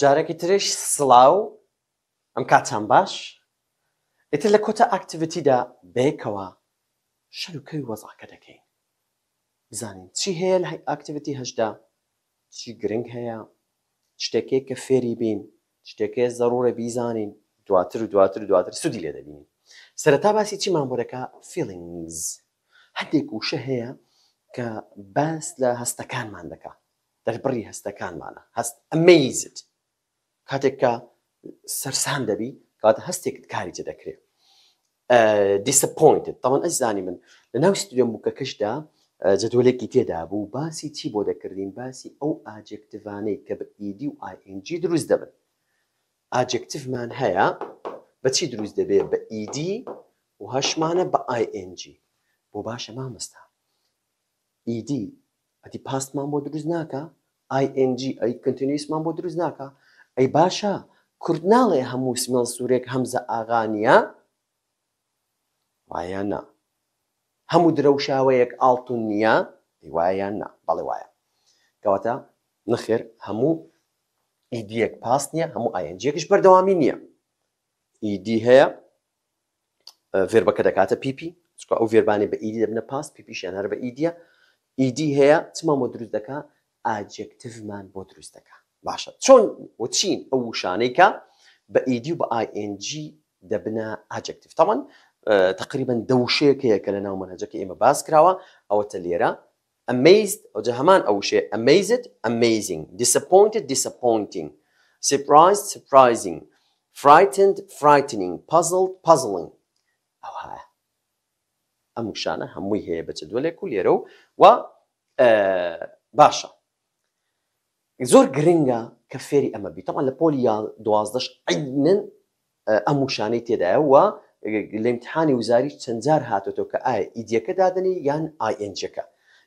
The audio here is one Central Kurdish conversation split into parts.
جارێکی ترش سڵاو ئەم کاتان باش ئیتر لە کۆتە ئاکتیڤتیدا بێکەوە شەرکەوی وەزاکە دەکەین بزانین چی هەیە لە ئاکتیڤتی هەشدا چی گرنگ هەیە شتێکەیە کە فێری بین شتێکەیە زەڕورە بیزانین دواتر و دواتر دواتر سوودی لێ دەبین سەرەتا باسی چیمان بۆرەکە فیلنگز هەندێک وشە هەیە کە باس لە هەستەکانمان دەکات دەربڕی هەستەکانمانە هەست ئەمەیزت کاتێک کە سەرسان دەبی کاتە هەستێکت کاری جە دەکرێت دیسپۆینت تاوان ئەزانی من لە ناو ستودیۆم بووکەکەشدا جدولێکی تێدا بوو باسی چی بۆ دەکردین باسی ئەو ئاجکتیوانەی کە بە ئیدی و آیNG دروست دەبن ئاجکتیفمان هەیە بەچی دروست دەبێ بە ئیدی و هەشمانە بە آیNG بۆ باشە مامەستا ئیدی ئەتی پاستمان بۆ دروست ناکە ING ئەی کنتینیسمان بۆ دروست ناکە ئەی باشە کورد ناڵێ هەموو سمێڵ سوورێک هەمزە ئاغانیە وایە نا هەموو درەوشاوەیەک ئاڵتون نییە وایەیان نا بەڵێ وایە کەواتە نخێر هەموو ئیدیەک پاس نییە هەموو ئاەنجێکش بەردەوامی نییە ئیدی e هەیە ڤێربەکە دەکاتە پیپی ئەو ڤێربانی بە ئیدی e دەبنە پاس پیپیشیان هەر بە ئیدە e ئیدی e هەیە چمان بۆ دروست دەکە ئاجێکتیڤمان بۆ دروست دەکە باشە چۆن وچین ئەو وشانەیەکە بە ئیدی e و بە آNG دەبنە ئاجێکتیف تامان تقریبا دەوشەیەکەیە کە لە ناو منەجەکە ئێمە باز کراوە ئەوەتە لێرە amazed ئەوجە هەمان ئەوشێ amazed amazing disappointed disappointing surprised surprising frightened frightening puzzled puzzling ئەو هەیە ئەم وشانە هەمووی هەیە بچ دوولێک و لێرە و و باشە زۆر گرنگە کە فێری ئەمە بیتەمان لە پۆلی یا دوازدەش عینن ئەم وشانەی تێدایە وە لەمتحانی وزاری چەندجار هاتوۆ کە ئایا ئیدیەکە دادنی یان ئاینجەکە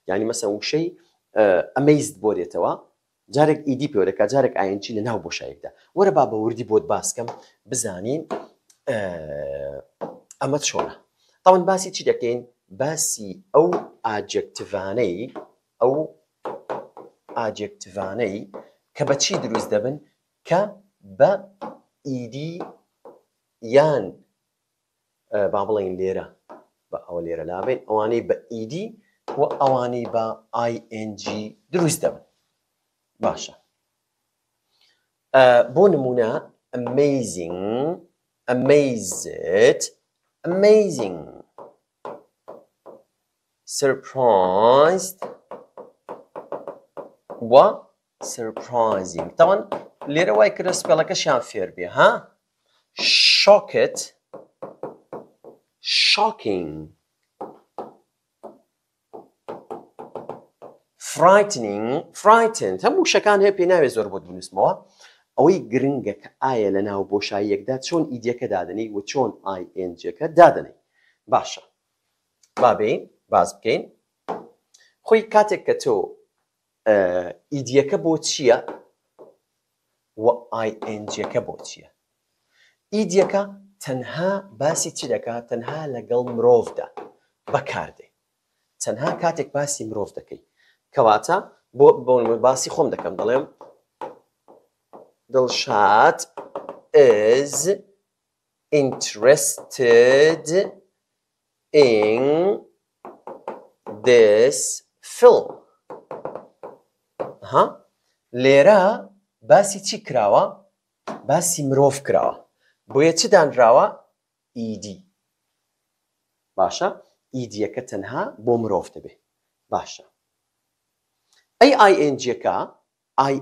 ینی مەسە وشەی ئەمەیست بۆ دێتەوە جارێک ئیدی پێورەکە جارێک ئاینچی لە ناو بۆشایەکدا وەرە با بە وردی بۆت باسکەم بزانین ئەمە چۆنە تاون باسی چی دەکەین باسی ئەو ئاجکتیوانەی ئەو ئاجکتیوانەی کە بە چی دروست دەبن کە بە ئیدی یان با بڵین لێرە بە ئەو لێرە لابێن ئەوانەی بە ئیدی و ئەوانەی بە ING دروست دەبن باشە بۆ نمونە amazing amazed amazing surprised و surprising طبعا لێرە وای کرە سپێڵەکەشیان فێر بێ ها shocked shocking frightening frightened هەموو شەکان هەیە پێ ناوێ زۆر بۆ بنووسمەوە ئەوەی گرنگە کە ئایا لە ناو بۆشاییەکدا چۆن ئیدەکە دادنی و چۆن ئایNجەکە دادنی باشە بابین باز بکەین خۆی کاتێک کە تۆ ئیدەکە بۆ چییە و ئایNجەکە بۆ چییە ئیدەکە تەنها باسی چی دەکات تەنها لەگەڵ مرۆڤدا بەکاردێ تەنها کاتێک باسی مرۆڤ دەکەی کەواتە بۆ باسی خۆم دەکەم دەڵێم Dilshat is interested in this film. Ha, Lera basi çi krawa, Basi mrov krava. Boje çi dan rava? Idi. Başa? Idi yaka ha bo mrov tebi. Başa. Ey ing ka,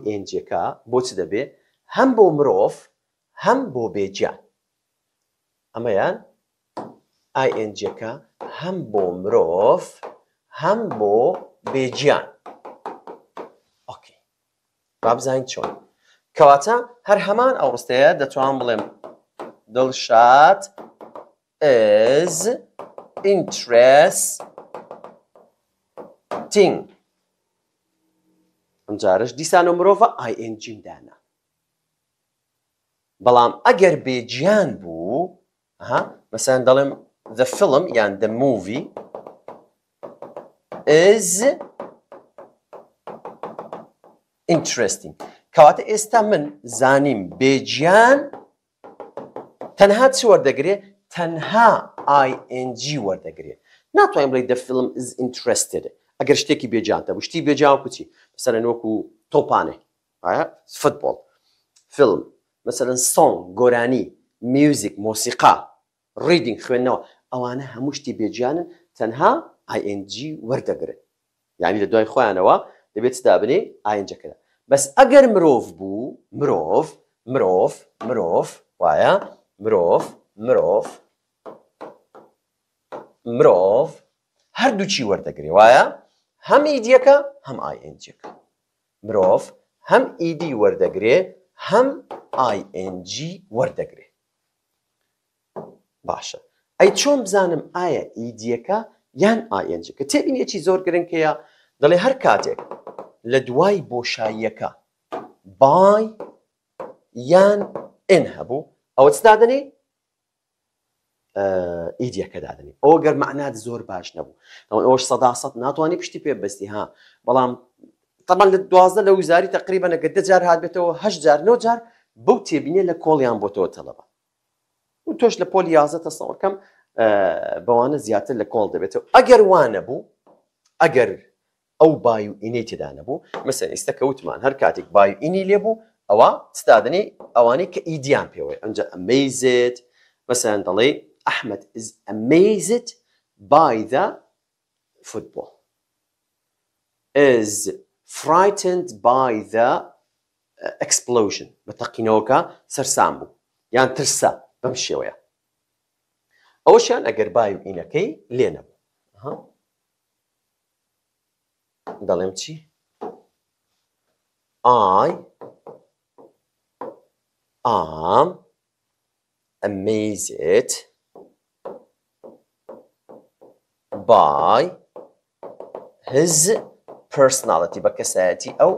ing ka, bo çi debi? هم هەم بۆ هم هەم بۆ هم ئەمەیان ئاینجەکە هەم بۆ مرۆڤ هەم بۆ بێجیان ئۆکی بابزین چۆن کەواتە هەر هەمان ئەو ڕستەیە از بڵێم دڵشات is تین. ئەمجارش دیسان و مرۆڤە ئاینجیندانە بەڵام ئەگەر بێجیان بوو مەسەن دەڵێم the film یان the movie is interesting کەواتە ئێستا من زانیم بێجیان تەنها چ وەردەگرێ تەنها ING وەردەگرێت ناتوانین بڵێ the film is interested ئەگەر شتێکی بێجانتە بوو شتی بێجا و کوچی بەسەر وەکو تۆپانێک فوتبال فلم مثلەن سۆنگ گۆرانی میوزیک مۆسیقا ڕیدینگ خوێندنەوە ئەوانە هەموو شتی بێجیانن تەنها ING وەردەگرن یعنی لە دوای خۆیانەوە دەبێت دابنێ ئاینجەکەدا بەس ئەگەر مرۆڤ بوو مرۆڤ مرۆڤ مرۆڤ وایە مرۆڤ مرۆڤ مرۆڤ هەردووچی وەردەگری وایە هەم ئیدیەکە هەم ئاینجەکە مرۆڤ هەم ئیدی وەردەگرێ هەم ING وەردەگرێ باشە ئەی چۆن بزانم ئایا ئیدیەکە یان ئاینجەکە تێبینێکی زۆر گرنگکەیە دەڵێ هەر کاتێک لە دوای بۆشاییەکە بای یان ئن هەبوو ئەوە چدادنێ ئیدیەکە دادنی ئەو گەرمەعنات زۆر باش نەبوو ئەوەش سەدا سەد ناتوانانی پشتی پێ بەستی ها بەڵام طبعا لە دوازدە لە وزاری تقریبا ئەگە دەجار هاات بێتەوە هەش جار نۆ جار بەو تێبینێ لە کۆڵیان بۆتەوە تەلەبە و تۆش لە پۆلی یازە تەسەڵەکەم بەوانە زیاتر لە کۆڵ دەبێتەوە ئەگەر وانە بوو ئەگەر ئەو بای و ئینەی تێدانە بوو مەسەر ئێستا کەوتمان هەر کاتێک بای ئینی لێبوو ئەوە ستادنی ئەوانەی کە ئیدیان پێوەی ئەمجا ئەمەیزت مەسەن دەڵێ ئەحمد ئز ئەمەیزت بایدا فوتبۆل is frightened by the uh, explosion بتقينوكا سرسامو يعني ترسا بمشي بمشيويا اوشان اگر بايم اينكي لينبو ها دلم چی I am amazed by his پرسناڵەتی بە کەسایەتی ئەو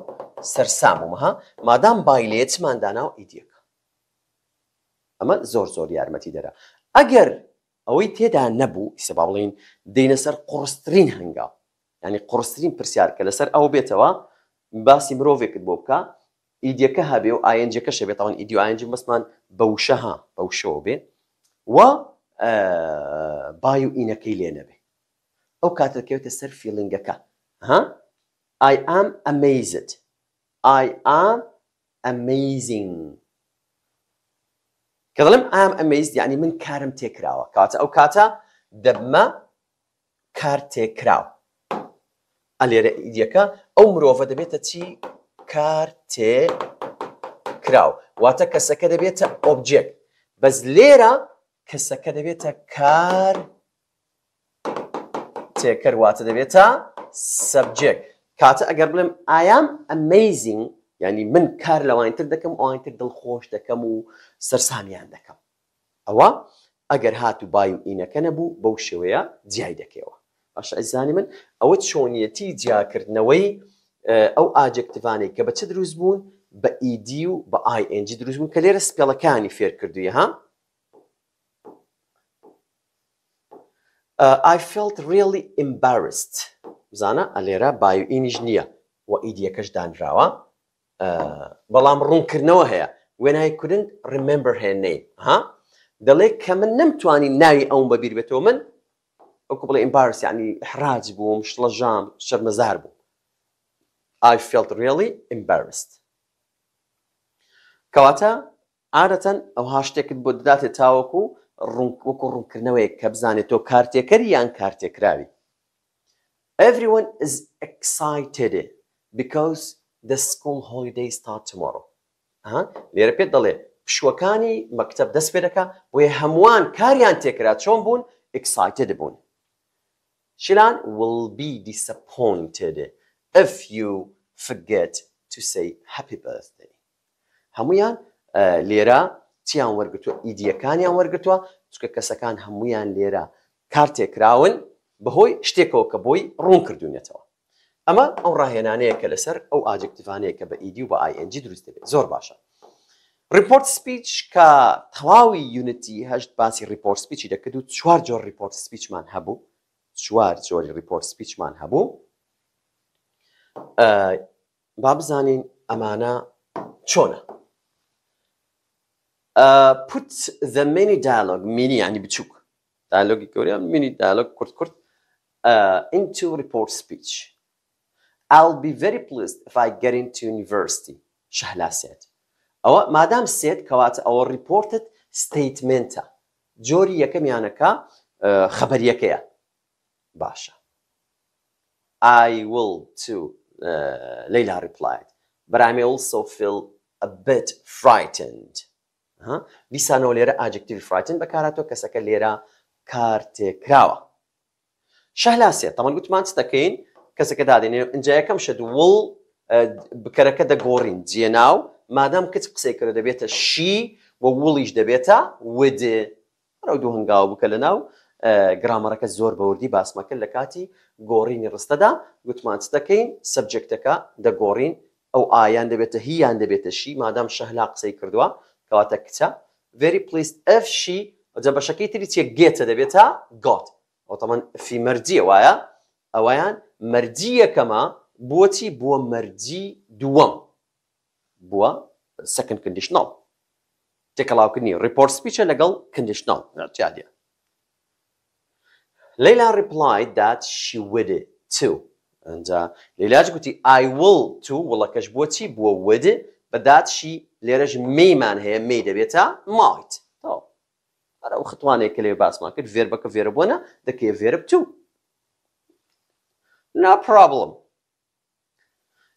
سەرسام ومەها مادام بایلێت چمانداناو ئیدیەکە ئەمە زۆر زۆر یارمەتی دەرە ئەگەر ئەوەی تێدا نەبوو ئیسە با بڵین دەینە سەر قڕستترین هەنگاو ینی قڕستترین پرسیار کە لەسەر ئەو بێتەوە باسی مرۆڤێکت بۆ بکە ئیدیەکە هەبێ و ئاینجەکە شەبێتەوەن ئیدیو ئاینجی بەسمان بەوشەها بەوشەوە بێ و بای و ئینەکەی لێ نەبێ ئەو کاتەکەوێتە سەر فیلنگەکە ها I am amazed. I am amazing. کە دەڵم ئام ئەمەیزد یعنی من کارم تێکراوە کاتە ئەو کاتە دەبمە کار تێکراوە ئەلێرە ئیدیەکە ئەو مرۆڤە دەبێتە چی کار تێ کراو واتە کەسەکە دەبێتە ئۆبجێک بەس لێرە کەسەکە دەبێتە کار تێکەرواتە دەبێتە سەبجێک کاتە ئەگەر بڵێم ئایام ئەمەیزینگ ینی من کار لەوانتر دەکەم ئەوانتر دڵخۆش دەکەم و سەررسامیان دەکەم ئەوە ئەگەر هاتو بایم ئینەکە نەبوو بەو شێوەیە جیای دەکەوە باش ئەزانی من ئەوە چۆنیەتی جیاکردنەوەی ئەو ئاجکتیوانەی کە بە چ دروست بوون بە ئیدی e و بە آیNG دروست بوون کە لێرە سپێڵەکانی فێر کردویە ها I felt really embarrassed. بزانە ئەلێرە باوئینیش نییە و ئیدیەکەش دانراوە بەڵام ڕوونکردنەوە هەیە وێنای کورنگ ڕممبەر هێنەی ها دەڵێ کە من نەمتوانی ناوی ئەوم بەبییر بێتەوە من ئەوکو بڵێ ئیمبارسیانی حراج بووم شڵەژام شەرمەزار بوو I felt really embarrassed کەواتە عادەتەن ئەو هاشتێکت بۆ دەداتێت تاوەکو وەکو ڕوونکردنەوەی کە بزانێت تۆ کارتێکەری یان کارتێکراوی Everyone is excited because the school holiday start tomorrow. لێرە پێت دەڵێ پشوەکانی مەکتب دەست پێ دەکە بۆیە هەمووان کاریان تێکرا چۆن بوون excited بوون. شیلان will be disappointed if you forget to say happy birthday. هەمویان لێرە چیان وەرگتووە ئیدیەکانیان وەرگتووە چکە کەسەکان هەمویان لێرە کارتێکراون بەهۆی شتێکەوە کە بۆی ڕوون کردوونێتەوە ئەمە ئەو ڕاهێنانەیە کە لەسەر ئەو ئاجکتیفانەیە کە بە ئیدی e و بە ئایNG دروست دەبێت زۆر باشە ریپۆرت سپیچ کە تەواوی یونیتی هەشت باسی ریپۆرت سپیچی دەکرد و چوار جۆر ریپۆرت سپیچمان هەبوو چوار جۆری ریپۆرت سپیچمان هەبوو با بزانین ئەمانە چۆنە پوت زەمێنی دالۆگ مینی ینی بچووک دالۆگی گەوریان مینی دالۆگ کورت کورت uh, into report speech. I'll be very pleased if I get into university. شهلا سيد. أو ما دام سيد كوات أو reported statement جوري يكم يانكا خبر يكيا باشا. I will too, uh, ليلى replied, but I may also feel a bit frightened. ها؟ بیسانەوە لێرە ئاجکتیل فراتن بەکاراتەوە کەسەکە لێرە کارتێکراوە. شەلاسێ تەمەەن گوتمان چ دەکەین کەسەکە دادێنێ ئەجا یەکەم شت وڵ بکەرەکە دەگۆڕین جێناو مادام کچ قسەیکرد دەبێتە شی بۆ وڵیش دەبێتە ودێ ڕەو دوو هەنگاو بکە لە ناو گرامەرەکە زۆر بەوردی باسمەکە لە کاتی گۆڕینی ڕستەدا گوتمان چ دەکەین سبجێکتەکە دەگۆڕین ئەو ئایان دەبێتە هیان دەبێتە شی مادام شەهلا قسەی کردووە کەواتە کچە very pleased ئەف شی جە بەشەکەی تری چێک گێتە دەبێتە گات ئۆتەمان فی مەرجیە وایە ئەوەیان مەرجی یەکەمە بۆچی بووە مەرجی دووەم بووە سەکن کندیشنال تێکەڵاوکردنی ریپۆرت سپیچە لەگەڵ کندیشنال ناجادە لەلا ریپلای دات شی ودێ تو ئەجا لەلاج گوتی ئایوڵ تو وڵەکەش بۆچی بووە ودێ بەداتشی لێرەش میمان هەیە می دەبێتە مایت ئەو ختوانێک کە لێ باسمان کرد فێر بەکە فێرە بۆنە دەکێ فێرە بچوو نا پرابڵم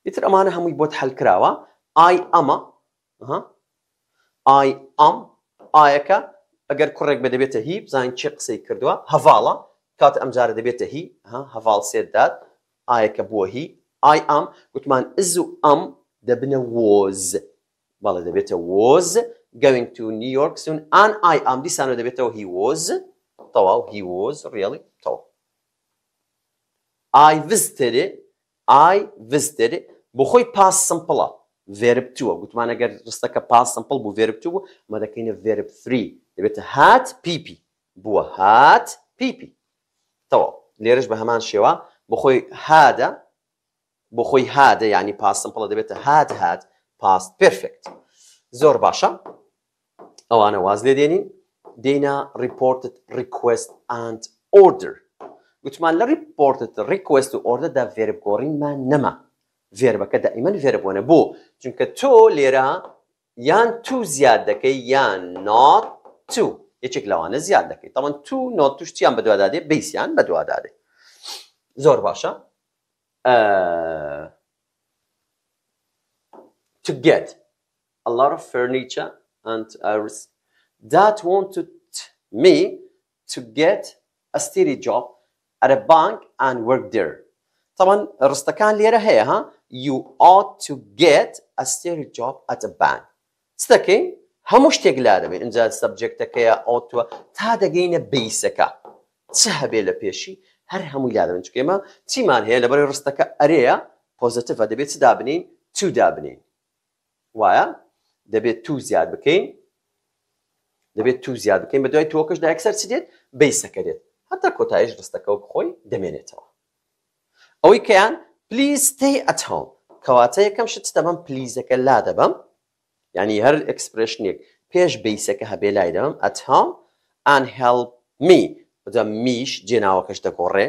ئیتر ئەمانە هەمووی بۆت هەلکراوە ئای ئەمە ئای ئەم ئایەکە ئەگەر کوڕێک بە دەبێتە هی بزانین چی قسەی کردووە هەواڵە کاتە ئەمجارە دەبێتە هی هەواڵ سێددات ئایەکە بۆ هی ئای ئەم گوتمان ئز و ئەم دەبنە وۆز بەڵێ دەبێتە وۆز going to New York soon and I am دیسان دەبێتەوە he was تەواو he was really تەواو I visited it I visited it بۆ خۆی پاس سمپڵە verb 2 گوتمان ئەگەر ڕستەکە پاس سمپڵ بوو verb 2 بوو مە دەکەینە verb 3 دەبێتە هات PP بووە هات PP تەواو لێرەش بە هەمان شێوە بۆ خۆی هادە بۆ خۆی هادە ینی پاس سمپڵە دەبێتە هات هات پاست پرفکت زۆر باشە ئەوانە واز لێ دێنین دێنا ریپۆرتت ریکوست ئاند ئۆردر گوتمان لە ریپۆرتت ریکوست و ئۆردەدا ڤێربگۆڕینمان نەما ڤێربەکە دائیمەن ڤێربوونە بۆ چونکە تۆ لێرە یان تو زیاد دەکەی یان نات تو یەکێک لەوانە زیاد دەکەیت تەمان تو نۆ توشتیان بەدووادادێ بیسیان بەدووادادێ زۆر باشە to get a lot of furniture and others that wanted me to get a steady job at a bank and work there. طبعا كان ليرا هي ها you ought to get a steady job at a bank. ستكي هم مش تقلاد من انزال سبجكتك يا اوتوا تادا جينا بيسكا تسهبي لبيشي هر هم يلاد من تكيما تيمان هي لبري رستكا اريا positive ادبيت دابنين تو دابنين وايا دەبێت تو زیاد بکەین دەبێت تو زیاد بکەین بە دوای تۆکەش داەکسەر سدێت بیسەکە دێت هەتا کۆتایش ڕستەکەەوە بخۆی دەمێنێتەوە ئەوەی کەیان پلیستی ئەتهۆم کەواتە یەکەم شت دەبم پلیزەکە لا دەبم ینی هەر ئەکسپرشنێک پێش بیسەکە هەبێ لای دەم ئەتهام ئەن هێڵ می بدا میش جێناوەکەش دەگۆڕێ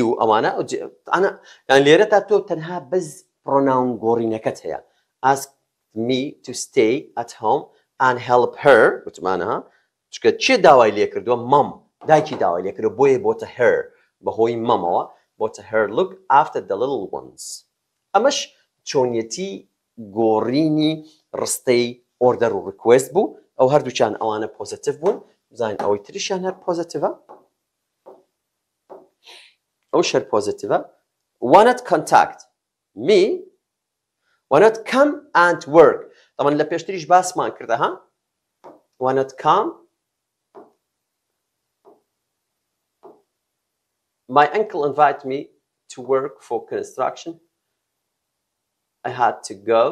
یو ئەمانە ئەن لێرە تا تۆ تەنها بەز پرۆناون گۆڕینەکەت هەیە ئاسک me to stay at home and help her وتمانها چکە چێ داوای لێ کردووە مام دایکی داوای لێ کردو بۆیە بۆتە هەر بەهۆی مەمەوە بۆتە هەر look after the little ones ئەمەش چۆنیەتی گۆڕینی ڕستەی ئۆردەر و ڕکوست بوو ئەو هەردووچان ئەوانە پۆزتیف بوون زانین ئەوەی تریشیان هەر پۆزتیڤە ئەو شەر پۆزتیڤە وانت کۆنتاکت می Why not come and work طبعا لە پێشتریش باسمان کرده ها Why not come My uncle invited me to work for construction. I had to go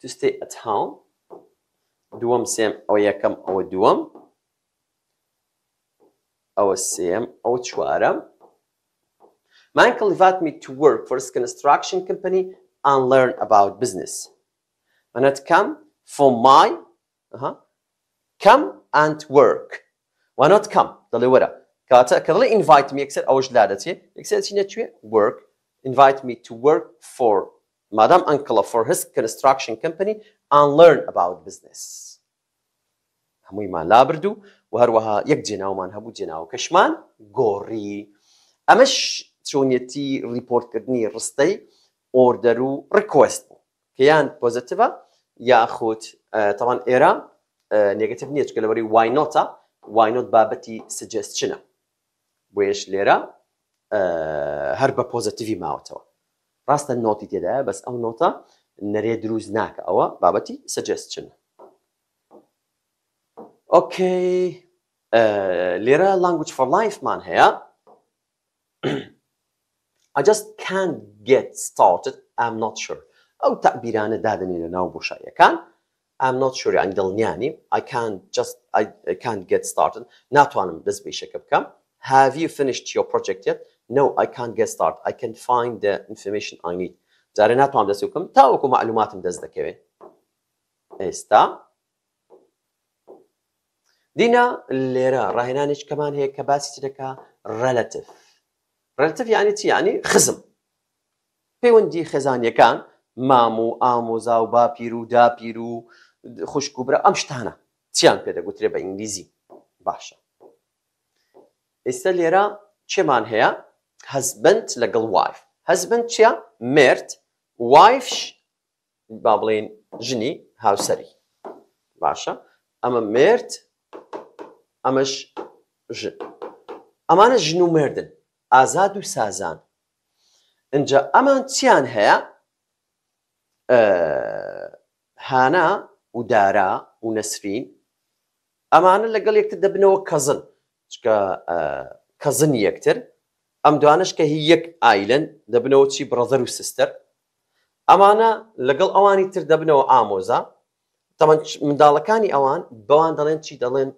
to stay at home. دووەم سێم ئەو یەکەم او دوام. او سێم او چوارم. My uncle invited me to work for his construction company and learn about business. When it come for my, uh-huh, come and work. Why not come? Deliver. Can invite me? Except I wish that it's work. Invite me to work for Madame Ankala for his construction company and learn about business. Hamui ma labrdu wahar ha yek jinao man habu jinao kashman gori. Amesh shonyeti report kadni rastay. ئۆردەر و ڕکۆست بوو کە یان پۆزتیڤە یاخود تەوان ئێرە نێگەتیف نییە چکە لەوەری واینۆتە واینۆت بابەتی سجستچنە بۆیش لێرە هەر بە پۆزتیوی ماوەتەوە ڕاستە نۆتی تێدایە بەس ئەو نۆتە نەرێ دروست ناکە ئەوە بابەتی سجستچنە ئۆکەی لێرە لانگوچ فۆ لایفمان هەیە I just can't get started. I'm not sure. ئەو تەبیرانە دادنی لە ناو بۆشایەکان ئەم نات شوری ئەنگ دڵنیانی I can't just I can't get started ناتوانم دەست بێشەکە بکەم Have you finished your project yet? No, I can't get started. I can't find the information I need. جارێ ناتوانم دەستی بکەم تاوەکو معلوماتم دەست دەکەوێت ئێستا دینا لێرە ڕاهێنانێک کەمان هەیە کە باسی دەکا relative ڕلتف یانی چی ینی خزم پەیوەندی خێزانیەکان مام و ئامۆزا و باپیر و داپیر و خوشک و برە ئەم شتانە چیان پێدەگوترێ بە ئینگلیزی باشە ئێستا لێرە چێمان هەیە هەزبند لەگەڵ وایف هەزبند چیە مرد وایفش با بڵێن ژنی هاوسری باشە ئەمە مرد ئەمەش ژن ئەمانە ژن و مردن ئازاد و سازان اینجا ئەمان چیان هەیە هانا و دارا و نەسرین ئەمانە لەگەڵ یەکتر دەبنەوە کەزن چکە کەزن یەکتر ئەم دوانش کە هی یەک ئایلەن دەبنەوە چی بڕزەر و سستەر ئەمانە لەگەڵ ئەوانی تر دەبنەوە ئامۆزا تەمە منداڵەکانی ئەوان بەوان دەڵێن چی دەڵێن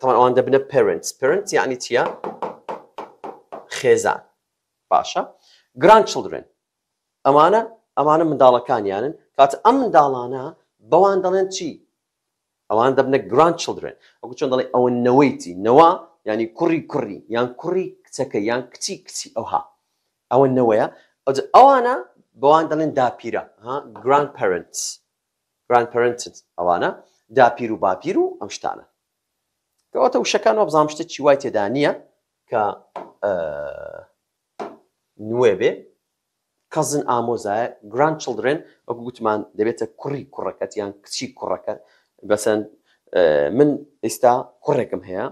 تەوان ئەوان دەبنە پرنس پرنس یعنی چییە؟ خێزان باشە گران چلدرن ئەمانە ئەمانە منداڵەکانیانن کات ئەم منداڵانە بەوان دەڵێن چی ئەوان دەبنە گران چلدرن ئەو چۆن دەڵێ ئەوە نەوەیتی نەوە ینی کوڕی کوڕی یان کوڕی کچەکە یان کچی کچی ئەوها ئەوە نەوەیە ئەوانە بەوان دەڵێن داپیرە گران پرنس گران پرنس ئەوانە داپیر و باپیر و ئەم شتانە کەواتە وشەکان و بزانام شتە چی وای تێدا نییە کە نوێ بێ کەزن ئامۆزایە گران چلدرێن ئەو گوتمان دەبێتە کوڕی کوڕەکەت یان کچی کوڕەکە بەسەن من ئێستا کوڕێکم هەیە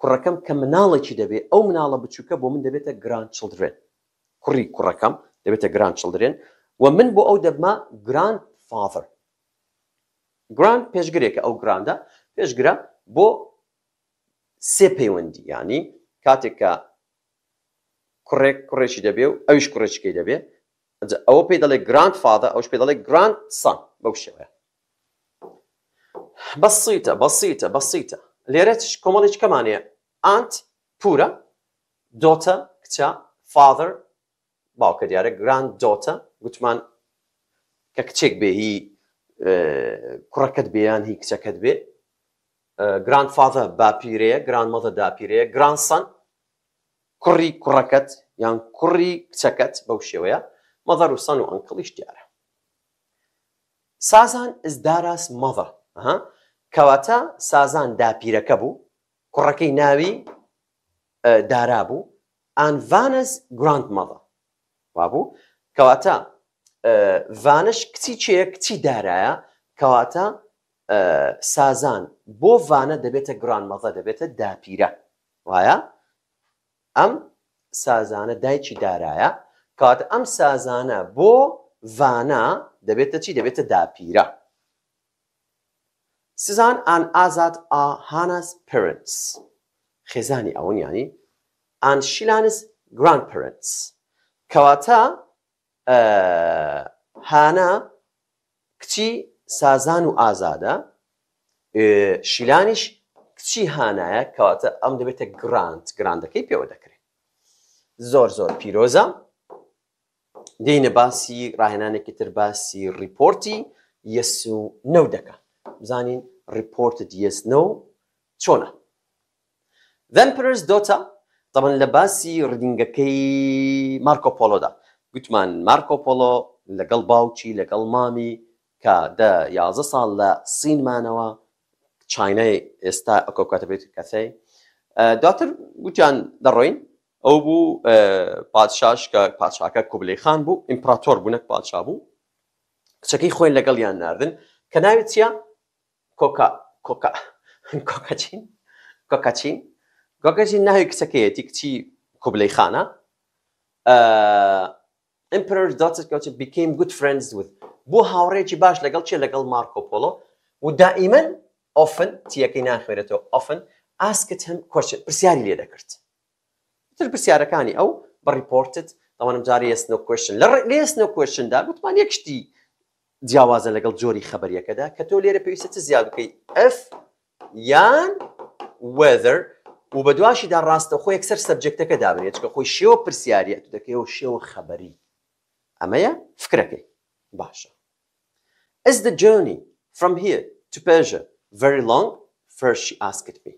کوڕەکەم کە مناڵێکی دەبێت ئەو مناڵە بچووکە بۆ من دەبێتە گران چلدرێن کوڕی کوڕەکەم دەبێتە گران چلدرێن و من بۆ ئەو دەبما گران فاڤر گران پێشگرێکە ئەو گراندا پێشگرە بۆ سێ پەیوەندی ینی کاتێک کە کوڕێک کوڕێکی دەبێ و ئەوش کوڕێکی دەبێ ئەوە پێ دەڵێ گراند فادە ئەوش پێ دەڵێ گراند سان بەو شێوەیە بەسیتە بەسیتە بەسیتە لێرە کۆمەڵێک کەمانەیە ئانت پورە دۆتە کچە فادر باوکە دیارە گراند دۆتە گوتمان کە کچێک بێ هی کوڕەکەت بێیان هی کچەکەت بێ گراند فادە باپیرەیە گراند مەدە داپیرەیە گراند سان کوڕی کوڕەکەت یان کوڕی کچەکەت بەو شێوەیە مەدەر و سەن و ئەنکڵیش دیارە سازان ئزداراس مەدە کەواتە سازان داپیرەکە بوو کوڕەکەی ناوی دارا بوو ئەن ڤانس گراند مەدە وابوو کەواتە ڤانش کچی چەیە کچی دارایە کەواتە سازان بۆ ڤانە دەبێتە گرانمەڵە دەبێتە داپیرە وایە؟ ئەم سازانە دایکی دارایە کاتە ئەم سازانە بۆ ڤانا دەبێتە چی دەبێتە داپیرە سزان ئان ئازاد ئا هاناس پرنس خێزانی ئەوەن ینی ئان شیلانس گران پرنس کەواتە هانا کچی سازان و ئازادە شیلانیش کچی هانایە کەواتە ئەم دەبێتە گرانت گراندەکەی پێوە دەکە زۆر زۆر پیرۆزە دینە باسی ڕاهێنانێکی تر باسی ریپۆرتی یەس و نەو دەکە بزانین ریپۆرتت یەسنە و چۆنە ڤمپرس دۆتا تەمەەن لە باسی ڕدینگەکەی مارکۆپۆلۆدا گوتمان مارکۆپۆلۆ لەگەڵ باوچی لەگەڵ مامی کە دە یازە ساڵ لە سینمانەوە چینای ئێستا ئەکۆکاتەبێت کەسەی دواتر گوتیان دەڕۆین ئەو بوو پادشاش کە پادشاکە کوبلەیخان بوو ئیمپراتۆر بوونەک پادشا بوو کچەکەی خۆی لەگەڵیان نردن کە ناوی چە کۆکا کۆکا کۆکەچین کۆکەچین گۆکەچین ناوی کچەکەیەتی کچی کوبلەی خانە ئەمپەر داچکەوت بکەیم گوت فرندز وت بۆ هاوڕێکی باش لەگەڵ چێ لەگەڵ مارکۆپۆلۆ و دائیمەن ئۆفن تیەکەی ناخوێنێتەوە ئۆفن ئاسکت هەم کۆچێت پرسیاری لێ دەکرد تر پرسیارەکانی ئەو بە ریپۆرتت ئەوانم جارە ئێسنۆ کوشن لە ئێسنۆ کوشندا گوتمان یەکشتی جیاوازە لەگەڵ جۆری خبریەکەدا کە تۆ لێرە پێویستە چ زیاد بکەیت F یان weather و بە دواشیدا ڕاستە خۆی یەکسەر سەبجەکتەکە دابنێت چکە خۆی شێوە پرسیارە تو دەکەیەوە شێوە خەبەری ئەمەیە فکرەکەی باشە Is the journey from here to Persia very long? First she asked me.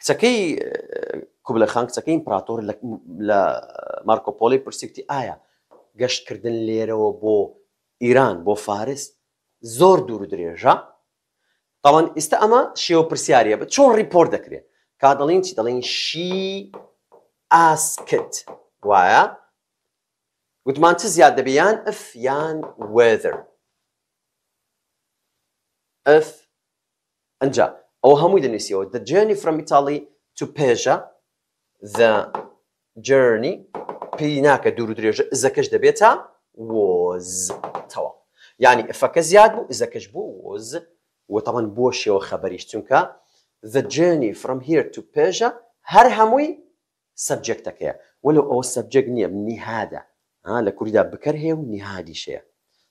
کچەکەی کوبلە خان کچەکە ئیمپراتۆر لە مارکۆپۆلی پرسیکتی ئایا گەشتکردن لێرەوە بۆ ئیران بۆ فارس زۆر دوور درێژە تاوان ئێستا ئەمە شێوە پرسیارە بە چۆن ریپۆر دەکرێت کا دەڵین چی دەڵین شی ئاسکت وایە گوتمان چ زیاد دەبیان ئەف یان وێذر ئەف ئەنج ئەو هەمووی دەنووسیەوە دە جێنی فرەمیتاڵی تو پێژە the journey پێی ناکە دوور و درێژە زەکەش دەبێتە وۆزتەوە یعنی ئەفەکە زیاد بو زەکەش بوو وۆز وتەوان بۆ شێوە خەبەریش چونکە the journey from here to Persia هەر هەمووی subject وەلو ئەوە سەبجەک نییە نیهادە لە کوریدا بکەر هەیە و نیهادیشەیە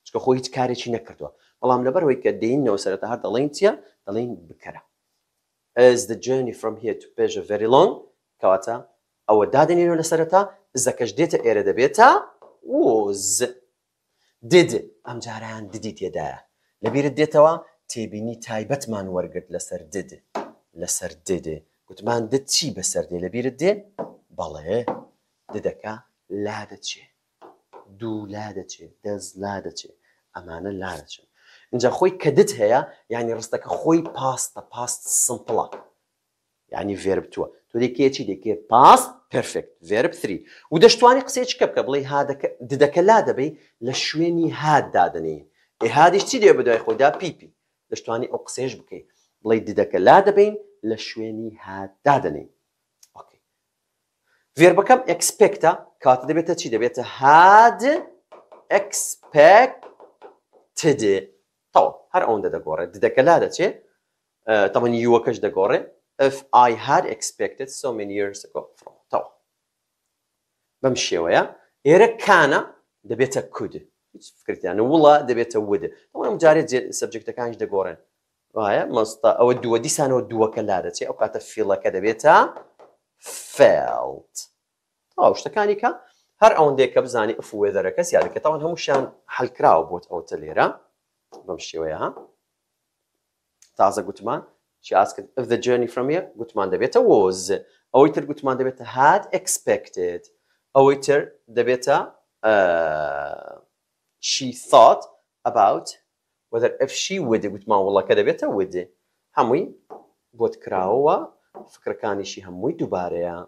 چکە خۆی هیچ کارێکی نەکردووە بەڵام لەبەرەوەی کە دێینەوە سەرەتا هەر دەڵێن چیە دەڵێن بکەرە is the journey from here to Persia very long کەواتە ئەوە دادنێنەوە لە سەرەتا زەکەش دێتە ئێرە دەبێتە وز دد ئەم جاریان ددی تێدایە لەبیرت دێتەوە تێبینی تایبەتمان وەرگرت لەسەر دد لەسەر دێ گوتمان دت چی بەسەر دێ لەبیرت دێ بەڵێ ددەکە لا دەچێ دوو لا دەچێ دەست لا دەچێ ئەمانە لا دەچێت اینجا خۆی کە دت هەیە یعنی ڕستەکە خۆی پاستە پاست سمپڵە ینی ڤێرب تووە تۆ دەکێکی دەکێ پاس پرفکت ڤێرب تری و دەشتوانانی قسێچکە بکە بڵێ ددەکە لا دەبی لە شوێنی هاددادنی ئێهادیش چی دێ بەدای خۆدا پیپی دەشتوانانی ئەو قسێش بکەیت بڵێ ددەکە لا دەبین لە شوێنی هاددادنی ڤێربەکەم ئەکسپێکتە کاتە دەبێتە چی دەبێتە هاد ئەکسپێکتدێ تەو هەر ئەوەندە دەگۆڕێت ددەکە لا دەچێت تەمەنی یوەکەش دەگۆڕێت if I had expected so many years ago from تو دبيتا يعني. ود ئێرە کانە دەبێتە کود هیچ فکرتیان وڵە دەبێتە ودە ئەوەم جارێ سبجەکتەکانش دەگۆڕێن وایە مەستا ئەوە او دیسانەوە فيلا لا دەچێت ئەو کاتە فیلەکە دەبێتە هر اون شتەکانی بزاني هەر ويذر كاس يعني ئەفوێدەرەکە هم شان حل كراو بوت ئەوتە لێرە بمشي وياها تازا گوتمان She asked if the journey from here, Gutmandebeta, was. Oiter Gutmandebeta had expected. Oiter Debeta, uh, she thought about whether if she would, Gutmawala Kadebeta would. Hamwi, what Krawa, Fakrakani, she Hamwi Dubarea.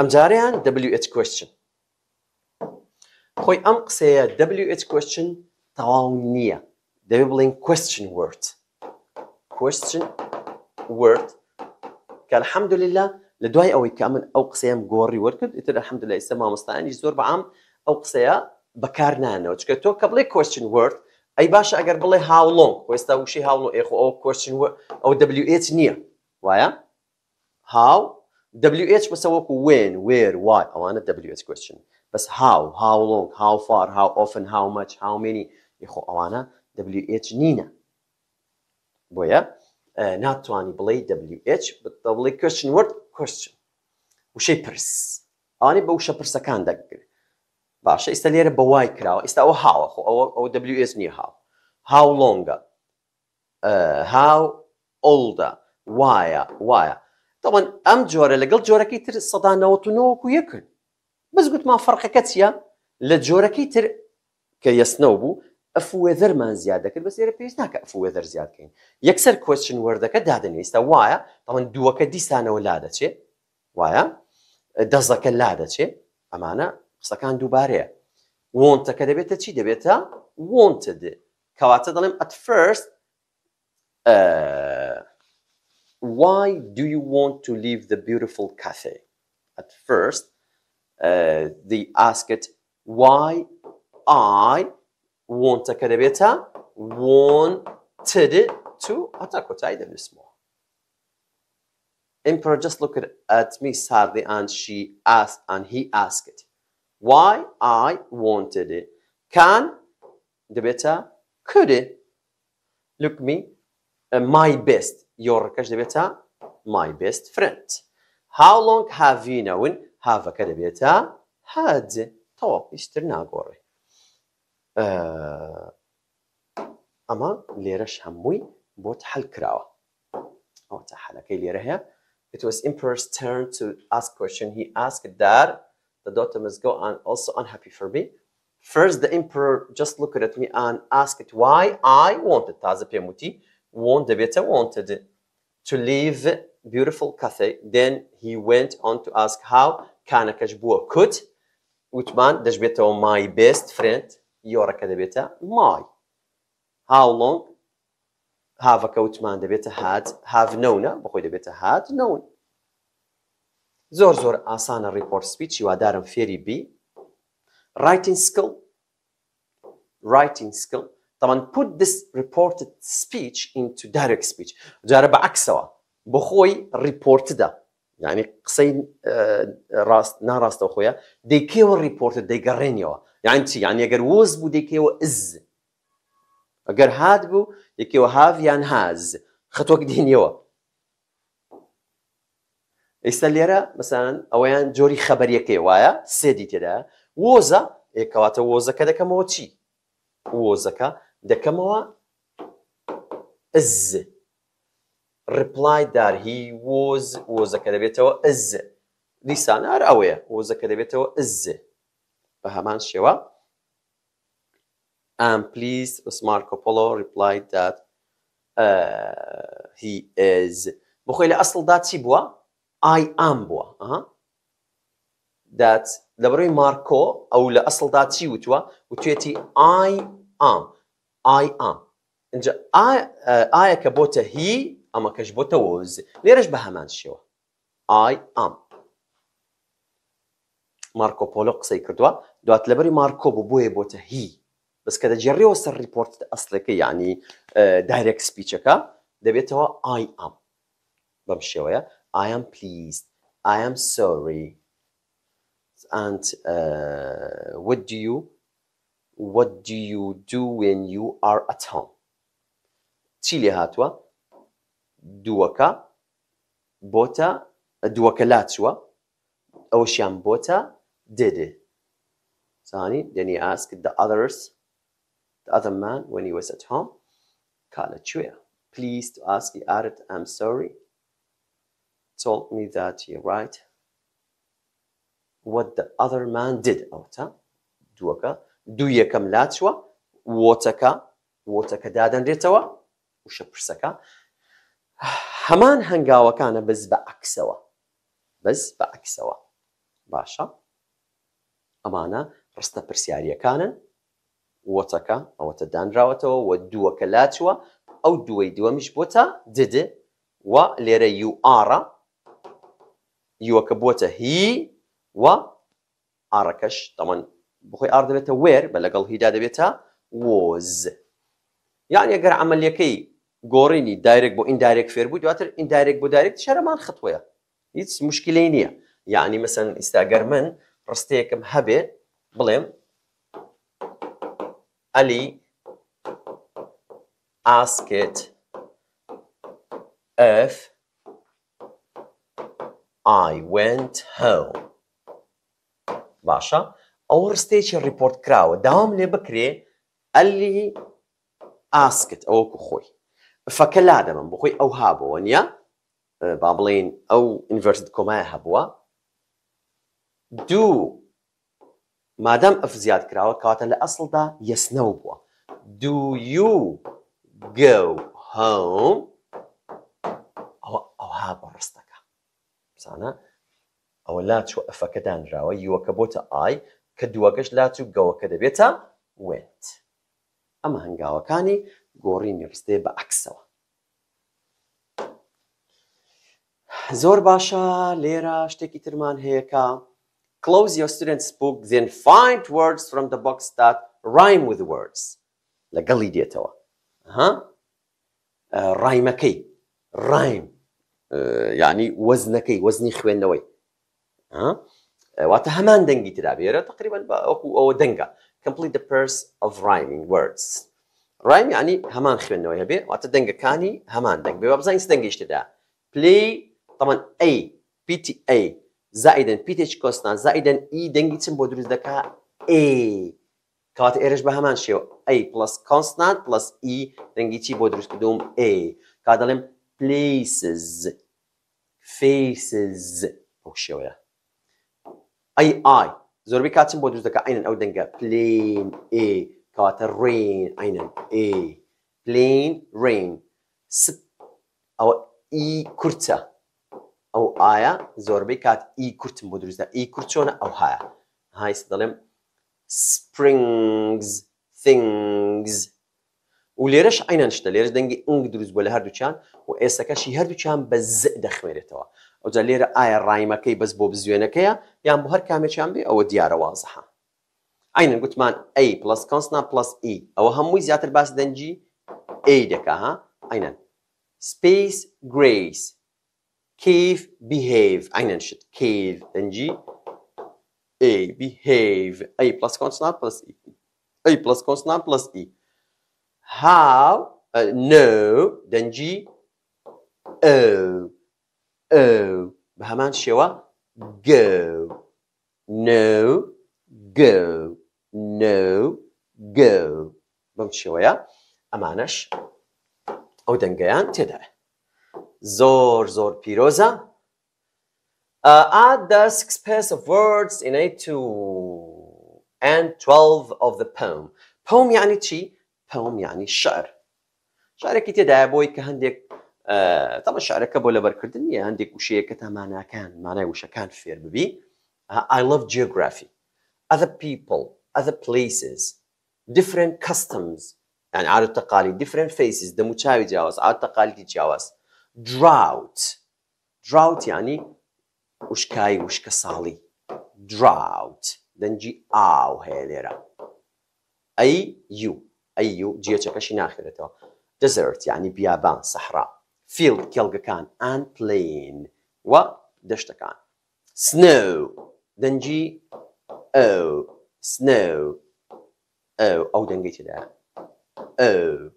Amjarian, WH question. Hoi Amk say WH question, Tawaunia. The question word. Question ورد الحمد لله لە دوای ئەوەی کە من ئەو قسەیەم گۆڕی وەرکرد ئیتر الحمدلله ئێستا مامۆستایانی زۆر بەعام ئەو قسەیە بەکار نانەوە چکە تۆ کە بڵێ کۆشتن ورد ئەی باشە ئەگەر بڵێ هاوڵۆنگ ئێستا وشی هاوڵۆ ئێخۆ ئەو کۆشتن ئەو WH نییە وایە هاو WH بەسە وەکو وێن وێر وای ئەوانە WH کوشتن بەس هاو هاوڵۆنگ هاو فار هاو ئۆفن هاو مەچ هاو مێنی یخۆ ئەوانە WH نينا بويا ناتوانانی بڵێ WH بڵێ کوشن ورد کوشن وشەی پرس ئەوانێ بە وشە پرسەکان دەگرێت باشە ئێستا لێرە بە وای کراوە ئێستا ئەو هاوە خۆ ئەوە ئەو WS نیە هاو هاو لۆنگە هاو ئۆلدا وایە وایە دەڵەن ئەم جۆرە لەگەڵ جۆرەکەی تر سەدانەوەتونەوەکو یەکرد بزگووتمان فەرقەکە چییە لە جۆرەکەی تر کە یەسنەو بوو ئەف وێدەرمان زیاد دەکرد افوذر سێرە پێویست ناکە ئەف وێدەر زیاد بکەین یەکسەر کۆچن وەردەکە دادن ئێستا وایە ئەمن دووەکە دیسانەوە لا دەچێ وایە دەزەکە لا دەچێ ئەمانە قسەکان دووبارەیە وۆنتەکە دەبێتە چی دەبێتە وۆنتد کەواتە دەڵێم ئەت فرست why do you want to leave the beautiful cafe at first uh, they ask it why I want kelimesi wanted to attack aynı ismi. Emperor just looked at me sadly and she asked and he asked why I wanted it. Can the beta? could it look me uh, my best your beta. my best friend. How long have you known have a beta. had طوب Mr. Nagore? ئەمە لێرەش هەمووی بۆت هەلکراوە ئەو تا حالەکەی لێرە It was emperor's turn to ask question. He asked that the daughter must go and also unhappy for me. First, the emperor just looked at me and asked why I wanted PMT. پێموتی want دەبێتە wanted to leave beautiful Cathay. Then he went on to ask how كانەکەش بووە could وتمان دەشبێتەوە my best friend یۆڕەکە دەبێتە مای هاوڵۆنگ هاوەکە وتمان دەبێتە هات هاونەونە بەخۆی دەبێتە هات نەون زۆر زۆر ئاسانە ریپۆرت سپیچی وادارم فێری بی رایتین سکڵ رایتین سکڵ تەمان put this reported speech into direct speech جارە بە عکسەوە بۆ خۆی ریپۆرتدا یعنی قسەی ڕاست ناڕاستەوە خۆیە دەیکێوە ریپۆرتت دەیگەڕێنیەوە یان چی یان ئەگەر وەز بوو دێکەوە ئز ئەگەر هات بوو یەکەوە هاو یان هاز خەتۆک دینیەوە ئێستا لێرە مەسان ئەوەیان جۆری خەبەریەکەی وایە سێدی تێدا وۆزە ئێکەواتە وۆزەکە دەکەمەوە چی وۆزەکە دەکەمەوە ئز ڕپلای دارهی وۆز وۆزەکە دەبێتەوە ئز دیسان هەر ئەوەیە وۆزەکە دەبێتەوە ئزە بهمان شوا and please Osmar Coppola replied that uh, he is بخۆی لە ئەسڵدا چی بووە I am بوا uh -huh. that لبروي ماركو أو لأصل ذات ئەسڵدا وتوا وتويتي I am I am إنجا I uh, I كبوتة he أما كشبوتة was ليرش بهمان شوا I am ماركو بولو قصي کردووە دوات لبري ماركو بو بوي بوتا هي بس كده جري وسر ريبورت اصلك يعني آه، دايركت سبيتش سبيتشكا دبيتوا اي ام بمشي ويا I am pleased I am sorry and uh, what do you what do you do when you are at home تشيلي هاتوا دوكا بوتا دوكا لاتوا اوشيان بوتا ديدي Then he asked the others, the other man, when he was at home. Kala please to ask, he added, I'm sorry. Told me that you're right. What the other man did. Ota. Duaka. Duyakam latwa. Wataka. Wataka dadan ritawa. Usha prsaka. Haman hangawa kana biz ba'aksawa. Biz ba'aksawa. Basha. Amana. Amana. رستا ڕستە پرسیاریەکانن وەتەکە ئەوەتە دانراوەتەوە و دووەکە لاچوە ئەو دوای دووەمیش بۆ تا دد و یو یوئڕ یو بۆتە هی و ارکش ئارەکەش تەمەەن بخۆی ئار دەبێتە وێر بە لەگەڵ هیدا دەبێتە وۆز یان ئەگەر ئەعملیەکەی گۆڕینی دایرێک بۆ ئیندایرێک فێر بوو دواتر ئیندایرێک بۆ دایرێک شەرەمان خەتوەیە هیچ مشکلی نیه یعنی مثلا ئیستاگەر من رستیکم هبه بلين ئەلی ئاسکێت ئەف I went home باشا او رستيش الريبورت كراو داوم لي بكري ئەلی ئاسکت او كخوي فەکە لا دەمەم بخۆی ئەو هابەوە نییە inverted بڵێن ئەو do مادەم ئەف زیاد کراوە کاتە لە ئەسڵدا یەسنە بووە do you go home ئەوها بەڕستەکە سانە ئەوە لاچوو ئەفەکە دانراوە یوەکە بۆتە ئای کە دووەکەش لاچوو گەوەکە دەبێتە وێت ئەمە هەنگاوەکانی گۆڕینی ڕستێ بە عکسەوە زۆر باشە لێرە شتێکی ترمان هەیەکە close your student's book then find words from the box that rhyme with words لقلي دي توا ها آه، رايمكي رايم آه، يعني وزنكي وزني خوينوي ها آه، واتە هەمان دەنگی ترابێرە تقریبان بەکو ئەوە دەنگە complete the purse of rhyming words rhyme یعنی يعني هەمان خوێندنەوە هەبێ واتە دەنگەکانی هەمان دەنگ بێ بزانین دەنگیشتدا play طبعا A PTA زائدن پیتێک کۆستان زائدن ئی e دەنگی چم بۆ دروست دەکا کاتە ئێرش بە هەمان شێوە ئەی پلس کۆستان پلس ئی دەنگی چی بۆ دروست کردوم ئێ کا دەڵێم پلیسز فیسز ئەو شێوەیە ئەی ئای زۆربەی کاتچم بۆ دروست دەکە ئاینن ئەو دەنگە پلین ئێ کاتە ڕین ئاینن ئێ پلین ڕین ئەوە ئی e کورتە ئەو ئایا زۆربەی کات ئی کورتم بۆ دروستدا ئی کورت چۆنە ئەو هاە هایس دەڵێم سپرنگز things و لێرەش ئاینان شتە لێرە دەنگی ئنگ دروست بۆ لە هەردووچیان و ئێستەکەشی هەردووچیان بە ز دەخوێنێتەوە ئەوجا لێرە ئایا ڕایمەکەی بەس بۆ بزیێنەکەیە یان بۆ هەر کامێکیان بێ ئەوە دیارە وازەها ئاینن گوتمان A پلس کانسنا پلس E ئەوە هەمووی زیاتر باس دەنجی A دەکە ها ئاینەن space grace Cave behave عين نشد Cave ng A behave A plus consonant plus E A plus consonant plus E how uh, no then G O O بهمان شوا go no go no go بمشي ويا أمانش أو on. تدعي زۆر زۆر پیرۆزە add the six pairs of words in it to and 12 of the poem poem يعني چی؟ poem يعني الشعر شعرێکی تێدایە بۆی کە هەندێک تەمە شعرەکە بۆ لەبەرکردن یە هەندێک وشەیە کە تاماناکان مانای وشەکان فێر ببی I love geography other people other places different customs يعني عادة تقاليد different faces دمو چاوی جیاواز عادة تقالیدی جیاواز drought drought يعني وشكاي وشكا صالي drought دنجي آو ليرا أي يو أي يو جي جيه تكشي ناخرته desert يعني بيابان صحراء field كيلغا كان and plain و دشتا كان snow دنجي او snow او او دنجي تدا او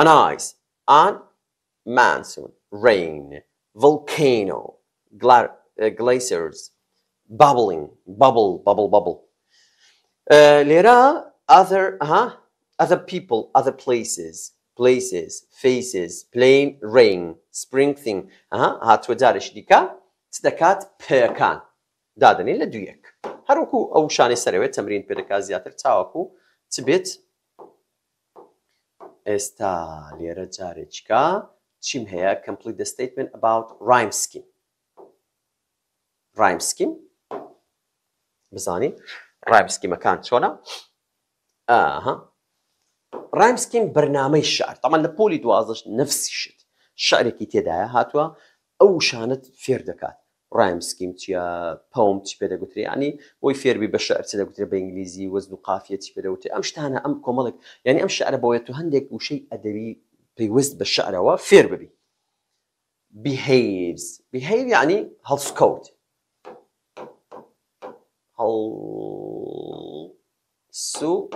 an ice and monsoon rain, volcano, uh, glaciers, bubbling, bubble, bubble, bubble. Uh, there are other, uh -huh, other people, other places, places, faces, plain rain, spring thing. هتودارش ديكا تدكات بيركان. دادن إلا دويك. هروكو أو شاني سريوة تمرين بيركا زياتر تاوكو تبت استا چیم هەیە complete the statement about rhyme scheme rhyme scheme بزانی rhyme scheme-ەکان چۆنە ئاها rhyme scheme بەرنامەی شعر طبعا لە پۆلی دوازدەش نفسی شت شعرێکی تێدایە هاتووە ئەو شانت فێر دەکات ڕایم سکیم چیە پەوم چی پێ دەگوتری ینی بۆی فێربی بە شعر چ دەگوترێ بە ئینگلیزی وەزن و قافە چی پێدەوتی ئەم شتانە ئەم کۆمەڵک یعنی ئەم شعرە بۆیە تو هەندێک وشەی ئەدەبی پەیوەست بە شعرەوە فێر ببی behaves behave هل سكوت هل سو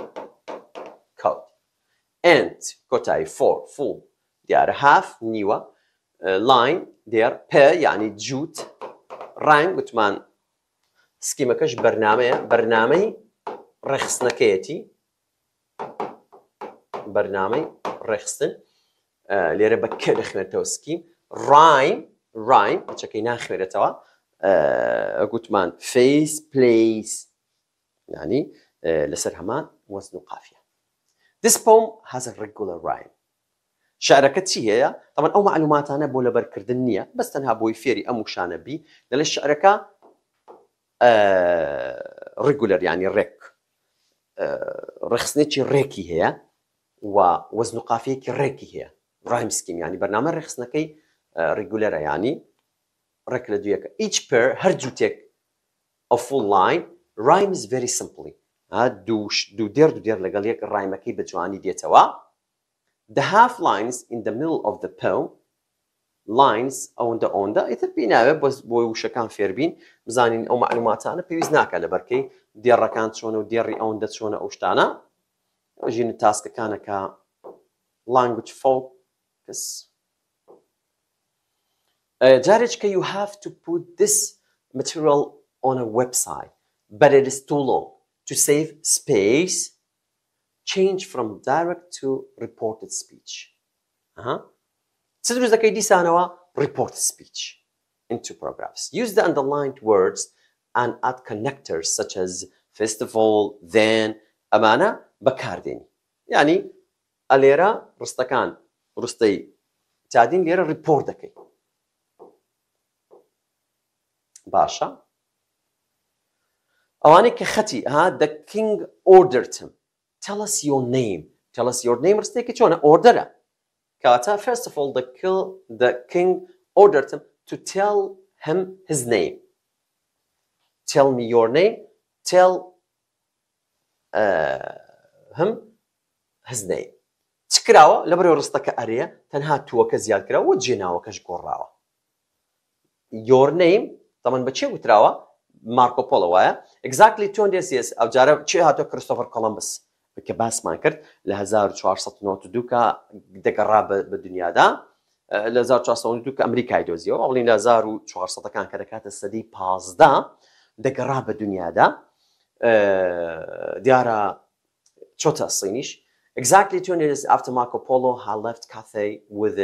كوت انت كوتاي فور فول دیارە هاف نیوە لاین دێر پێ یعنی جووت ڕنگ وتمان برنامج برنامج رخصنا كيتي برنامج ڕێخستن لێرە بە کێ دەخوێنێتەوە سکی ڕایم ڕایم بچەکەی ناخوێنێتەوە گوتمان فیس پلیس ینی لەسەر هەمان وەزن و قافە دس پۆم هەزە ڕگوڵە ڕایم شعرەکە چی هەیە تەمەەن ئەو معلوماتانە بۆ لەبەرکردن نییە بەس تەنها بۆی فێری ئەم وشانەبی لەلە شعرەکە ڕگولەر ینی ڕێک ڕخستنێکی ڕێکی هەیە و وەزن و قافەیەکی ڕێکی هەیە پرایم سکیم ینی بەنامە ڕێخستنەکەی ڕگولەرە ینی ڕێک لە دویەکە هیچ پر هەر جووتێک ئەفول لاین ڕایمز very سمپلی دوو دێر دو دێر لەگەڵ یەک ڕایمەکەی بە جوانی دێتەوە the half lines in the middle of the poem lines ئەوەندە ئەوەندە ئیتر بیناوێ بەس بۆی وشەکان فێربین بزانین ئەو معلوماتانە پێویست ناکە لە بەرکەی دێڕەکان چۆنە و دێڕی ئەوەندە چۆنە ئەو شتانە ژین تاسکەکانەکە language folk this. Uh, you have to put this material on a website, but it is too long. To save space, change from direct to reported speech. Uh -huh. تدرس لك دي سنوة reported speech into paragraphs. Use the underlined words and add connectors such as festival, then, amana, bakardin. يعني alera rustakan, ڕستەی چادین لێرە ریپۆر دەکەی باشە ئەوانەی کە خەتی ها دە کنگ ئۆردرتم تەلەس یۆ نیم تەلەس یۆر كاتا first of all the, kill, the king ordered him to tell him his name tell me your name tell uh, him his name چکراوە لە بەرەو ڕستەکە ئەرەیە تەنها تووەکە زیادکراوە و جێناوەکەش گۆڕاوە یۆرنەیم تەمەەن بەچێ وتراوە مارکۆپۆڵە وایە ئەگزاکلی تۆن دێسیس ئەو جارە چێ هاتۆ کرستۆفر کۆلمبس کە باسمان کرد لە 1992 کە دەگەڕا بە دنیادا لە 1992 کە ئەمریکای دۆزیەوە ئەڵین 1400ەکان کە دەکاتە سەدی پازدا دەگەڕا بە دنیادا دیارە چۆتە سینیش Exactly 20 years after Marco Polo had left Cathay with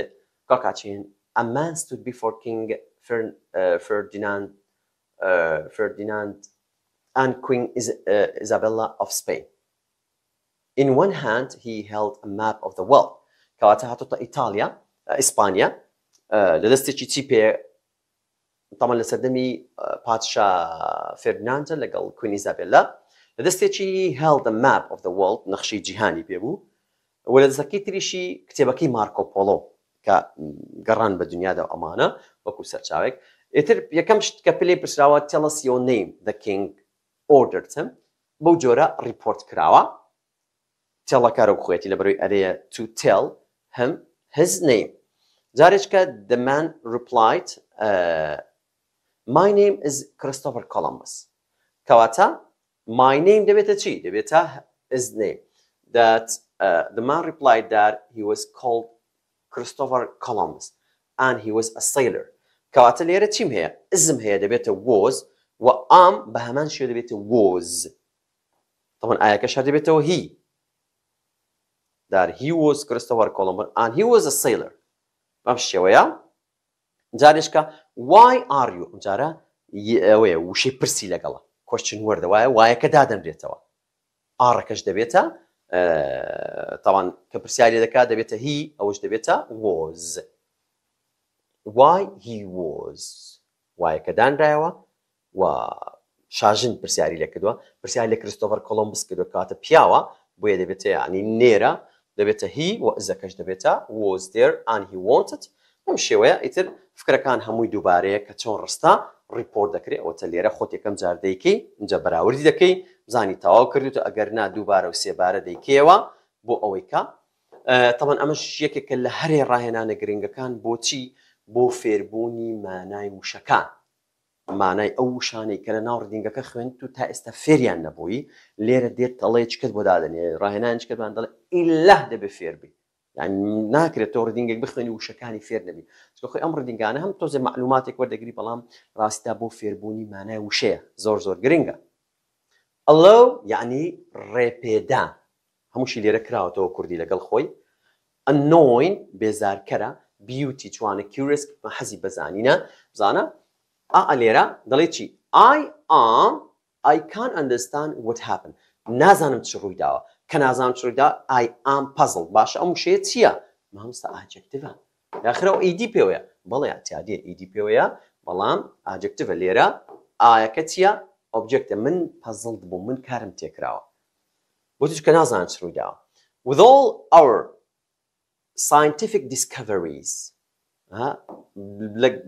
Cocachin, a man stood before King Fern, uh, Ferdinand, uh, Ferdinand and Queen Is uh, Isabella of Spain. In one hand, he held a map of the world. كواتا حاطط ايطاليا اسبانيا لدستي تشي بي طبعا لسدمي باتشا فرناندا لقال كوين ايزابيلا لە دەستێکی هەڵدە ماپ of the world نەخشی جیهانی پێبوو و لە دەستەکەی تریشی کتێبەکەی مارکۆپۆلۆ کە گەڕان بە دنیادا ئەمانە وەکو سەرچاوێک ئتر یەکەم شت کە پلەی پرسراوە تەلەسیۆ نیم دە کینگ ئۆدرتم بەو جۆرە ریپۆرت کراوە تێڵەکارە خوێتی لە بەروی ئەرەیە تو تێڵ هەم his name جارێککە the man replied uh, my name is Christopher Columbus کەواتە My name Debeta chi, Debeta is name. That uh, the man replied that he was called Christopher Columbus and he was a sailor. كواتليرة تيم هي اسم هي دبيته was وام بهمان شو دبيته was طبعا آية كشها دبيته he that he was Christopher Columbus and he was a sailor بمشي ويا مجاريش كا why are you مجارة ويا وشي برسي لقلا کوشتن وەردە وایە وایەکە دادەنرێتەوە ئارەکەش دەبێتە تاوان کە پرسیاری دەکا دەبێتە هی ئەوش دەبێتە وۆز وای هی وۆز وایەکە دانرایەوە و شاژن پرسیاری لە کردووە پرسیار لە کریستۆفەر کۆلمبس کردو کاتە پیاوە بۆیە دەبێتە ینی نێرە دەبێتە هی و ئەزەکەش دەبێتە وۆز دێر ئان هی وانتت ئەم شێوەیە ئیتر فکرەکان هەمووی دووبارەیە کە چۆن ڕستا ریپۆرت دەکرێت ئەوتە لێرە خۆت یەکەم جار دەیکەی اینجا بەراوردی دەکەی بزانی تەواو کردوتە ئەگەر نا دووبارە و سێبارە دەیکەوە بۆ ئەوەی کا تەمان ئەمەش یەکێکە لە هەرێ ڕاهێنانە گرنگەکان بۆچی بۆ فێربوونی مانای وشەکان مانای ئەو وشانەی کە لە ناو ڕدینگەکە خوێنند و تا ئێستا فێریان نەبووی لێرە دێت تەڵێ چ کرد بۆ دادنێ ڕاهێنان چ کردوان دەڵێ ئیلله دەبێ فێربی یعنی ناکرێت تۆ ڕدینگێک بخوێنی و شەکانی فێر نبی خۆی ئەم ڕدینگانە هەم تۆزە معلوماتێک وەردەگری بەڵام ڕاستا بۆ فێربوونی مانای وشەیە زۆر زۆر گرنگە ئەڵە یعنی ڕێپێدا هەمووشی لێرە کراوەتەوە کوردی لەگەڵ خۆی ئەنۆین بێزارکەرە بیوتی چوانە کیورس حەزی بەزانینە بزانە ئا لێرە دەڵێ چی ئای ئام ئای کان ئەندستان وت هاپن نازانم چ ڕووی داوە کە نازان چدا ئای ئام پەزڵ باشە ئەم شەیە چییە مامستا ئاجکتیە یاخرەوە ئیدی پێوەیە بەڵێ ئاتیادیە ئیدی پێوەیە بەڵام ئاجکتیە لێرە ئایەکە چییە ئۆبجکتە من پەزڵ بوو من کارم تێکراوە بۆتیش کە نازان چداوە with all our scientific discoveries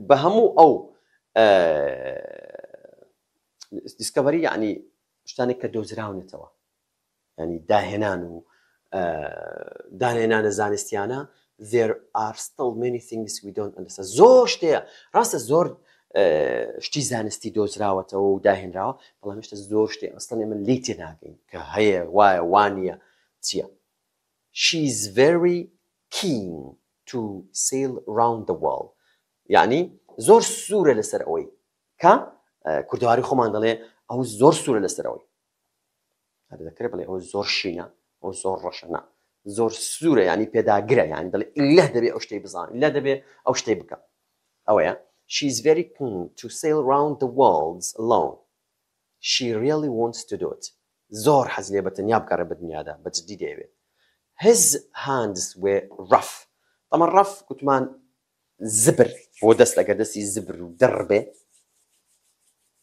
بە هەموو ئەو دیسکەوەری یعنی شتانێک کە دۆزراونێتەوە ینی داهێنان و داهێنانە زانستیانە there are still many things we don't understand زۆر شتەیە ڕاستە زۆر شتی زانستی دۆزراوەتەوە و داهێنراوە بەڵام شتە زۆر شتێ ئەستان من لی تێ ناگەین کە هەیە وایە وانە چییە she is very keen to sail round the world یعنی زۆر سوورە لەسەر ئەوەی کە کوردواری خۆمان دەڵێ ئەو زۆر سوورە لەسەرەوەی دەکرێت بڵێ ئەو زۆر شینە ئەو زۆر ڕەشەنا زۆر سوورە ینی پێداگرە یان دڵێ لە دەبێت ئەو شتەی بزان لە دەبێت ئەو شتەی بکە ئەوەیە she's very keen to sail round the worlds alone she really wants to do it زۆر حەز لێ بەتەنیا بکارە بە دنیادا بەجددی دەیەوێت his hands were rough تەمە ڕف گوتمان زبر بۆ دەست لەگە دەستی زبر و دەڕبێ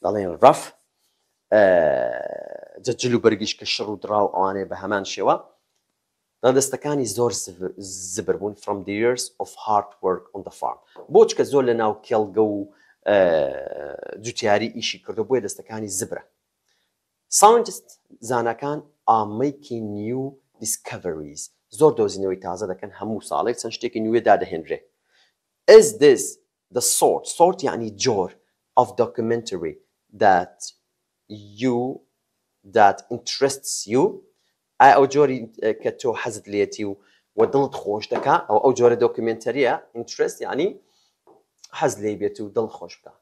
دەڵێن ڕف جەجل و بەرگیش کە شڕ و درا و ئەوانێ بە هەمان شێوە دەستەکانی زۆر زبر بوون from the years of hard work on the farm بۆچ کە زۆر لە ناو کێڵگە و جوتیاری ئیشی کردو بۆیە دەستەکانی زبرە ساونجست زانەکان ئامەیکی نیو دیسکەڤریز زۆر دۆزینەوەی تازە دەکەن هەموو ساڵێک چەند شتێکی نوێدا دەهێنرێ is this the sort sort یعنی جۆر of documentary that you that interests you ئایا ئەو جۆری کە تۆ حەزت لێتی و وە دڵت خۆش دەکا ئەو ئەو جۆرە دۆکمنتەرە interest ینی حەز لێ بێت و دڵ خۆش بکە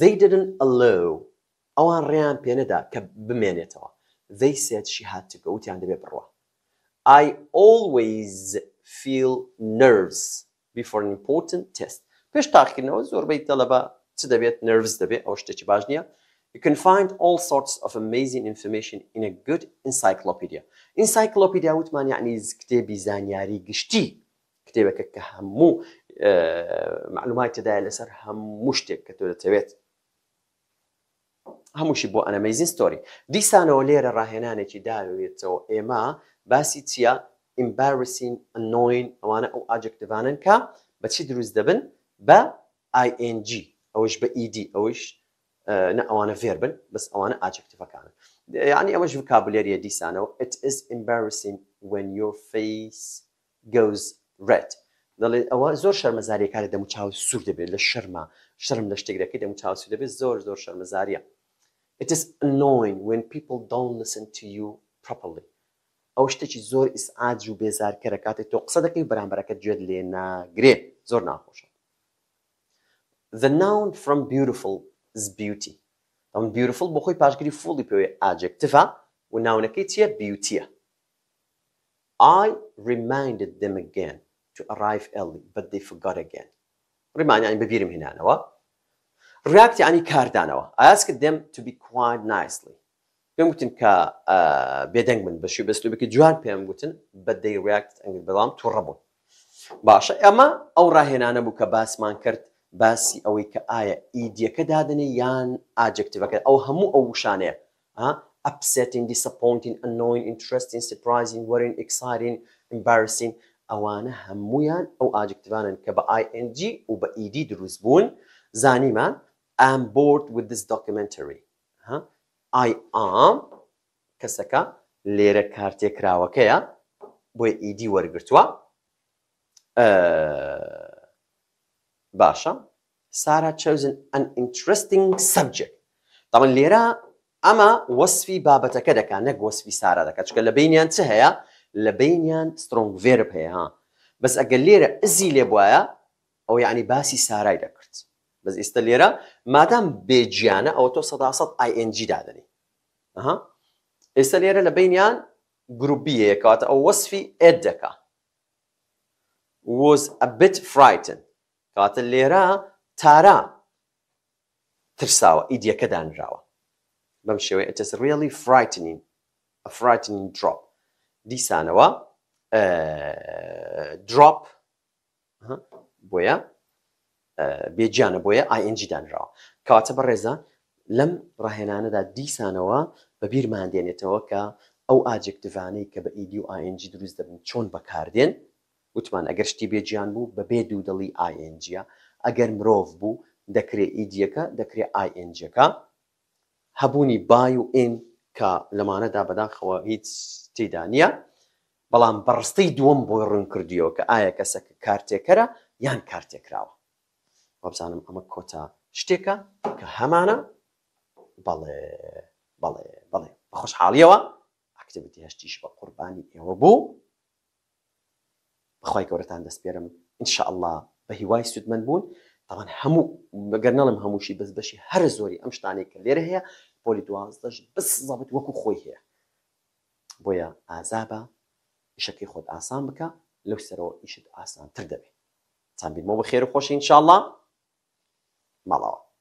they didn't allow ئەوان ڕێیان پێنەدا کە بمێنێتەوە they said she had to go وتیان دەبێ بڕوە I always feel nerves before an important test پێش تاقیکردنەوە زۆربەی تەلەبە چ دەبێت نرس دەبێت ئەو شتێکی باش نییە You can find all sorts of amazing information in a good encyclopedia. Encyclopedia would mean يعني كتاب زانياري قشتي كتابك كهمو آه معلومات تدا لسر هموشتك كتولة تبيت هەمووشی بۆ ئەنەمەیزین ستۆری دیسانەوە لێرە ڕاهێنانێکی داوێتەوە ئێمە باسی چییە ئیمبارسین نۆین ئەوانە ئەو ئاجکتوانن کە بەچی دروست دەبن بە ING ئەوش بە ED أوش نە ئەوانە فێر بن بەس ئەوانە ئاجکتیفەکانە ینی ئەوەش کابلێریە دیسانەوە it is embarrassing when your face goes red دەڵێ ئەوە زۆر شەرمەزاری کارێک دەمو چاو سوور دەبێت لە شەرما شرم لە شتێکەکەی دەمو چاو سوور دەبێت زۆر زۆر شەرمەزاریە it is annoying when people don't listen to you properly ئەو شتێکی زۆر ئیسعاج و بێزارکەرە کاتێک تۆ قسە دەکەی بەرامبەرەکە گوێت لێ ناگرێت زۆر ناخۆشە The noun from beautiful beauty ئەم beautiful بۆ خۆی پاشگیری فڵی پێوێ ئاجکتفا و ناونەکەی چییە بیوتیە I reminded them again to arrive early but they forgot again ڕمانیانی بەبیرم هێنانەوە ڕاکتیانی کاردانەوە ئاسکە دەم to be quite nicely پێم گوتن کە بێدەنگ من بەشی بەسلوبەکە جوان پێم گوتن بە دەی ڕاکت ئەنگ بەڵام تووڕەبوون باشە ئەمە ئەو ڕاهێنانە بوو کە باسمان کرد باسی ئەوەی کە ئایا ئیدیەکە دادنێ یان ئاجکتیڤەکە ئەو هەموو ئەو وشانەیە upsetting disappointing annoying interesting surprising worrying exciting embarrassing ئەوانە هەمویان ئەو ئاجکتیوانن کە بە ING و بە ED دروست بوون زانیمان I'm bored with this documentary I am کەسەکە لێرە کارتێکراوەکەیە بۆی ED وەرگرتووە باشا سارة chosen an interesting subject طبعا ليرا اما وصفي بابتا كده نك وصفي سارة دكا تشكا لبينيان تهيا لبينيان strong verb هيا ها بس اقل ليرا ازي لبوايا او يعني باسي سارة دكرت بس است ليرا مادام بيجيانا او تو صدا صد اي ان جي دادني اها است ليرا لبينيان جروبيه كات او وصفي ادكا was a bit frightened کاتە لێرە تارا ترساوە ئیدیەکە دانراوە بەم شێوەیە ئەتس ریلی فرایتنین فرایتنین درۆپ دیسانەوە درۆپ بۆیە بێجیانە بۆیە ئاینجی دانراوە کاتە بەڕێزە لەم ڕاهێنانەدا دیسانەوە بە بیرمان دێنێتەوە کە ئەو ئاجکتیوانەی کە بە ئیدی و ئاینجی دروست دەبن چۆن بەکاردێن وتمان ئەگەر شتی بێجییان بوو بە بێ دوو دڵی ئاNجیا ئەگەر مرۆڤ بوو دەکرێت ئیدیەکە دەکرێت ئاNجەکە هەبوونی بای و ئین کە لەمانەدا بەداخەوە هیچ تێدانە بەڵام بەڕستی دووەم بۆی ڕوون کردیەوە کە ئایا کەسەکە کارتێکەرە یان کارتێکراوە وەبزانم ئەمە کۆتا شتێکە کە هەمانە بەڵێ بەڵێ بەڵێ بە خۆشحاڵیەوە ئەکتتیبیتی هەشتیش بە قوربانی ئێوە بوو بەخوای گەورەتان دەستپێرم انشاءله بە هیوای سوودمەند بوون تاوان هەموو بەگەرنەڵم هەمووشی بەس بەشی هەر زۆری ئەم شتانێک کە لێرە هەیە پۆلی دوازدەش بس زابت وەکو خۆی هەیە بۆیە ئازابە شەکەی خۆت ئاسان بکە لەو سەرەوە ئیشت ئاسانتر دەبێت چامبیمەوە بە خێر خۆش انشاءله ماڵەوە